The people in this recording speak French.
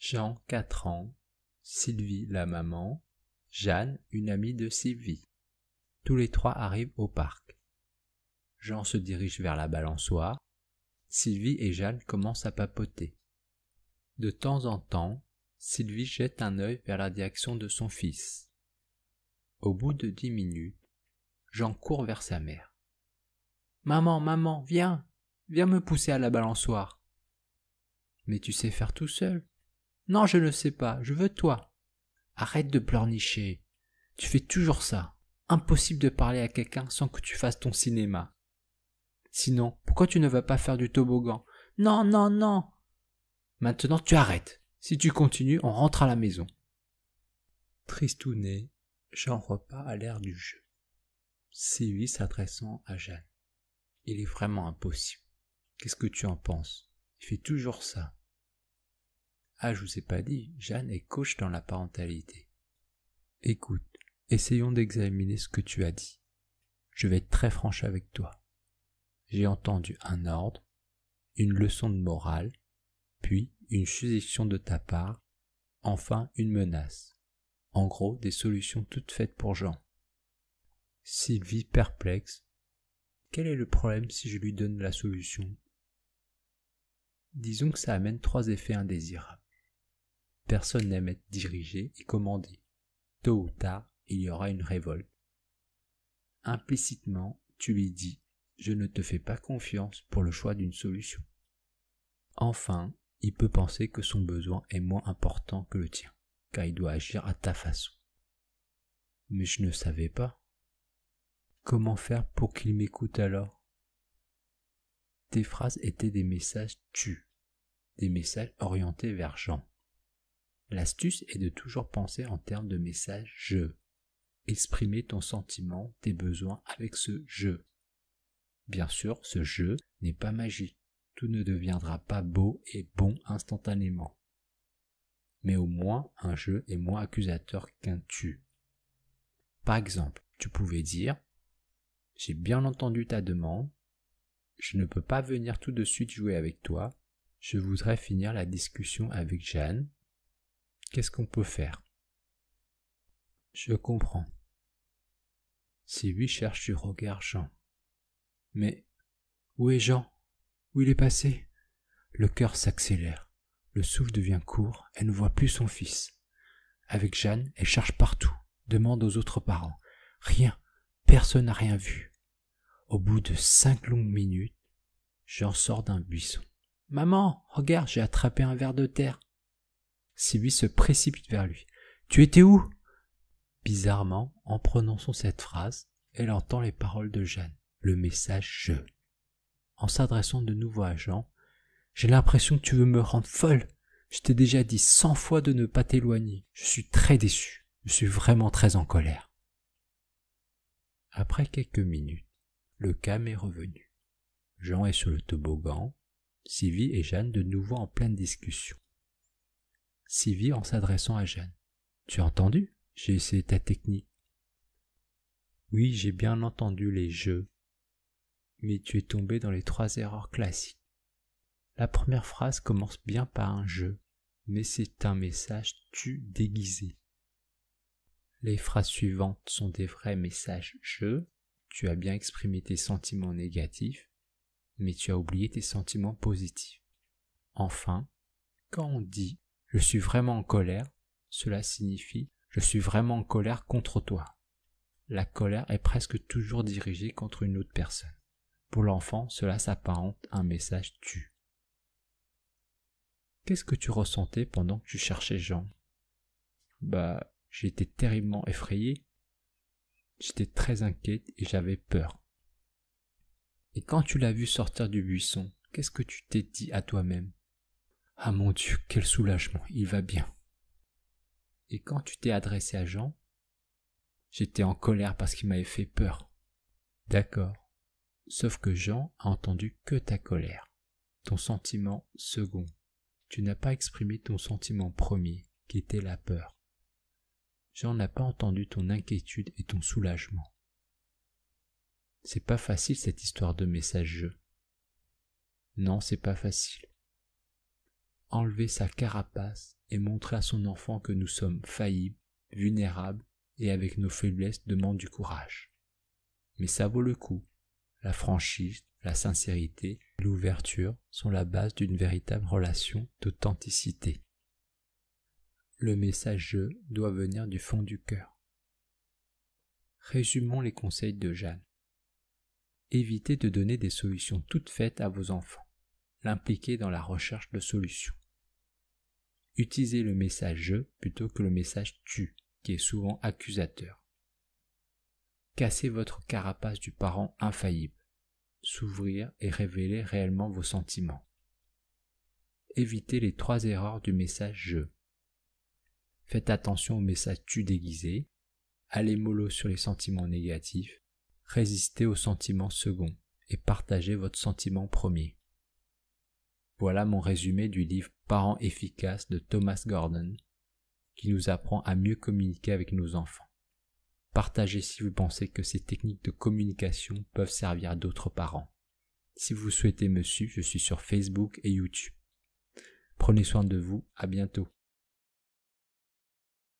Jean, quatre ans, Sylvie, la maman, Jeanne, une amie de Sylvie. Tous les trois arrivent au parc. Jean se dirige vers la balançoire. Sylvie et Jeanne commencent à papoter. De temps en temps, Sylvie jette un œil vers la direction de son fils. Au bout de dix minutes, Jean court vers sa mère. Maman, maman, viens, viens me pousser à la balançoire. Mais tu sais faire tout seul. Non, je ne sais pas, je veux toi. Arrête de pleurnicher. Tu fais toujours ça. Impossible de parler à quelqu'un sans que tu fasses ton cinéma. Sinon, pourquoi tu ne vas pas faire du toboggan Non, non, non. Maintenant, tu arrêtes. Si tu continues, on rentre à la maison. Tristounet, jean repas à l'air du jeu. c lui s'adressant à Jeanne. Il est vraiment impossible. Qu'est-ce que tu en penses Il fait toujours ça. Ah, je vous ai pas dit, Jeanne est coach dans la parentalité. Écoute, essayons d'examiner ce que tu as dit. Je vais être très franche avec toi. J'ai entendu un ordre, une leçon de morale, puis une suggestion de ta part, enfin une menace. En gros, des solutions toutes faites pour Jean. Sylvie perplexe. Quel est le problème si je lui donne la solution Disons que ça amène trois effets indésirables. Personne n'aime être dirigé et commandé. Tôt ou tard, il y aura une révolte. Implicitement, tu lui dis Je ne te fais pas confiance pour le choix d'une solution. Enfin, il peut penser que son besoin est moins important que le tien, car il doit agir à ta façon. Mais je ne savais pas. Comment faire pour qu'il m'écoute alors Tes phrases étaient des messages tu, des messages orientés vers Jean. L'astuce est de toujours penser en termes de message je. Exprimer ton sentiment, tes besoins avec ce je. Bien sûr, ce je n'est pas magique. Tout ne deviendra pas beau et bon instantanément. Mais au moins, un je est moins accusateur qu'un tu. Par exemple, tu pouvais dire J'ai bien entendu ta demande. Je ne peux pas venir tout de suite jouer avec toi. Je voudrais finir la discussion avec Jeanne Qu'est-ce qu'on peut faire Je comprends. Si lui cherche du regard Jean. Mais où est Jean Où il est passé Le cœur s'accélère. Le souffle devient court. Elle ne voit plus son fils. Avec Jeanne, elle cherche partout, demande aux autres parents. Rien. Personne n'a rien vu. Au bout de cinq longues minutes, Jean sort d'un buisson. Maman, regarde, j'ai attrapé un ver de terre. Sylvie se précipite vers lui. Tu étais où Bizarrement, en prononçant cette phrase, elle entend les paroles de Jeanne, le message je. En s'adressant de nouveau à Jean, j'ai l'impression que tu veux me rendre folle. Je t'ai déjà dit cent fois de ne pas t'éloigner. Je suis très déçu. Je suis vraiment très en colère. Après quelques minutes, le calme est revenu. Jean est sur le toboggan, Sylvie et Jeanne de nouveau en pleine discussion. Sylvie en s'adressant à Jeanne. Tu as entendu J'ai essayé ta technique. Oui, j'ai bien entendu les jeux, mais tu es tombé dans les trois erreurs classiques. La première phrase commence bien par un jeu, mais c'est un message tu déguisé. Les phrases suivantes sont des vrais messages je, tu as bien exprimé tes sentiments négatifs, mais tu as oublié tes sentiments positifs. Enfin, quand on dit je suis vraiment en colère, cela signifie je suis vraiment en colère contre toi. La colère est presque toujours dirigée contre une autre personne. Pour l'enfant, cela s'apparente à un message tu. Qu'est-ce que tu ressentais pendant que tu cherchais Jean Bah, j'étais terriblement effrayé. J'étais très inquiète et j'avais peur. Et quand tu l'as vu sortir du buisson, qu'est-ce que tu t'es dit à toi-même ah mon Dieu, quel soulagement, il va bien. Et quand tu t'es adressé à Jean, j'étais en colère parce qu'il m'avait fait peur. D'accord. Sauf que Jean a entendu que ta colère, ton sentiment second. Tu n'as pas exprimé ton sentiment premier, qui était la peur. Jean n'a pas entendu ton inquiétude et ton soulagement. C'est pas facile cette histoire de message-jeu. Non, c'est pas facile enlever sa carapace et montrer à son enfant que nous sommes faillibles, vulnérables et avec nos faiblesses demande du courage. Mais ça vaut le coup. La franchise, la sincérité, l'ouverture sont la base d'une véritable relation d'authenticité. Le message doit venir du fond du cœur. Résumons les conseils de Jeanne. Évitez de donner des solutions toutes faites à vos enfants. L'impliquer dans la recherche de solutions. Utilisez le message je plutôt que le message tu, qui est souvent accusateur. Cassez votre carapace du parent infaillible. S'ouvrir et révéler réellement vos sentiments. Évitez les trois erreurs du message je. Faites attention au message tu déguisé. Allez mollo sur les sentiments négatifs. Résistez aux sentiments second et partagez votre sentiment premier. Voilà mon résumé du livre Parents efficaces de Thomas Gordon, qui nous apprend à mieux communiquer avec nos enfants. Partagez si vous pensez que ces techniques de communication peuvent servir à d'autres parents. Si vous souhaitez me suivre, je suis sur Facebook et YouTube. Prenez soin de vous, à bientôt.